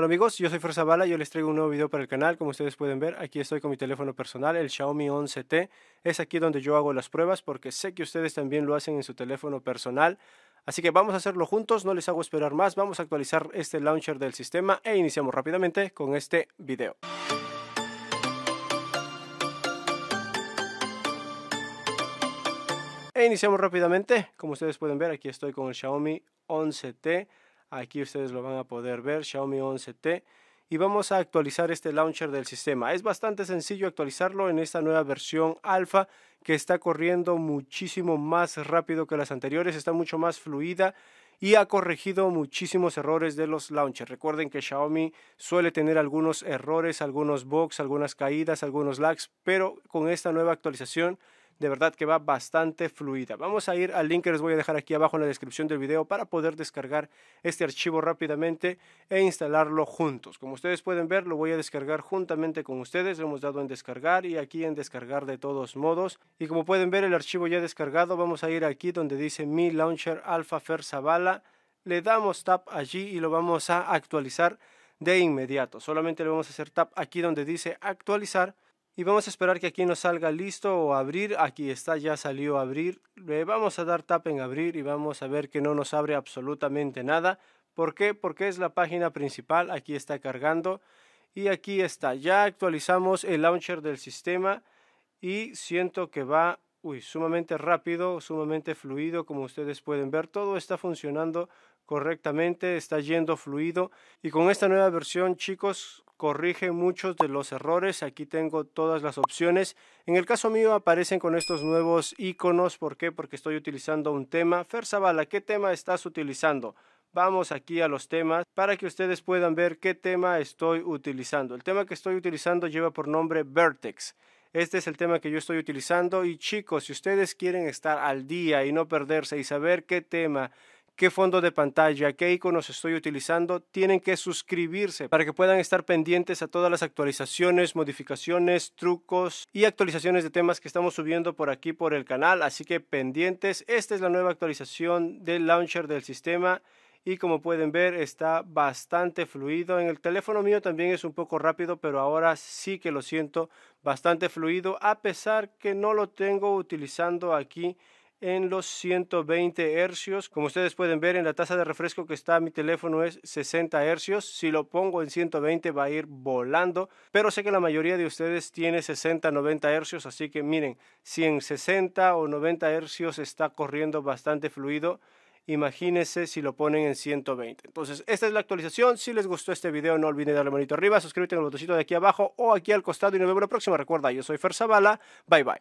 Hola amigos, yo soy Fuerza Bala, yo les traigo un nuevo video para el canal, como ustedes pueden ver, aquí estoy con mi teléfono personal, el Xiaomi 11T, es aquí donde yo hago las pruebas porque sé que ustedes también lo hacen en su teléfono personal, así que vamos a hacerlo juntos, no les hago esperar más, vamos a actualizar este launcher del sistema e iniciamos rápidamente con este video. E iniciamos rápidamente, como ustedes pueden ver, aquí estoy con el Xiaomi 11T, Aquí ustedes lo van a poder ver, Xiaomi 11T. Y vamos a actualizar este launcher del sistema. Es bastante sencillo actualizarlo en esta nueva versión alfa que está corriendo muchísimo más rápido que las anteriores, está mucho más fluida y ha corregido muchísimos errores de los launchers. Recuerden que Xiaomi suele tener algunos errores, algunos bugs, algunas caídas, algunos lags, pero con esta nueva actualización de verdad que va bastante fluida. Vamos a ir al link que les voy a dejar aquí abajo en la descripción del video para poder descargar este archivo rápidamente e instalarlo juntos. Como ustedes pueden ver, lo voy a descargar juntamente con ustedes. Lo hemos dado en descargar y aquí en descargar de todos modos. Y como pueden ver, el archivo ya descargado. Vamos a ir aquí donde dice Mi Launcher Alpha Fer Zavala. Le damos tap allí y lo vamos a actualizar de inmediato. Solamente le vamos a hacer tap aquí donde dice actualizar y vamos a esperar que aquí nos salga listo o abrir. Aquí está, ya salió abrir. Le vamos a dar tap en abrir y vamos a ver que no nos abre absolutamente nada. ¿Por qué? Porque es la página principal. Aquí está cargando. Y aquí está. Ya actualizamos el launcher del sistema. Y siento que va uy, sumamente rápido, sumamente fluido. Como ustedes pueden ver, todo está funcionando correctamente, está yendo fluido. Y con esta nueva versión, chicos, corrige muchos de los errores. Aquí tengo todas las opciones. En el caso mío aparecen con estos nuevos iconos. ¿Por qué? Porque estoy utilizando un tema. Fer Zavala, ¿qué tema estás utilizando? Vamos aquí a los temas para que ustedes puedan ver qué tema estoy utilizando. El tema que estoy utilizando lleva por nombre Vertex. Este es el tema que yo estoy utilizando y chicos, si ustedes quieren estar al día y no perderse y saber qué tema qué fondo de pantalla, qué iconos estoy utilizando, tienen que suscribirse para que puedan estar pendientes a todas las actualizaciones, modificaciones, trucos y actualizaciones de temas que estamos subiendo por aquí por el canal. Así que pendientes, esta es la nueva actualización del launcher del sistema y como pueden ver está bastante fluido. En el teléfono mío también es un poco rápido, pero ahora sí que lo siento bastante fluido a pesar que no lo tengo utilizando aquí en los 120 hercios. Como ustedes pueden ver en la tasa de refresco que está mi teléfono es 60 hercios. Si lo pongo en 120 va a ir volando, pero sé que la mayoría de ustedes tiene 60, 90 hercios, así que miren, si en 60 o 90 hercios está corriendo bastante fluido, imagínense si lo ponen en 120. Entonces, esta es la actualización. Si les gustó este video, no olviden darle manito arriba, suscríbete en el botoncito de aquí abajo o aquí al costado y nos vemos la próxima. Recuerda, yo soy Fer Zavala. Bye bye.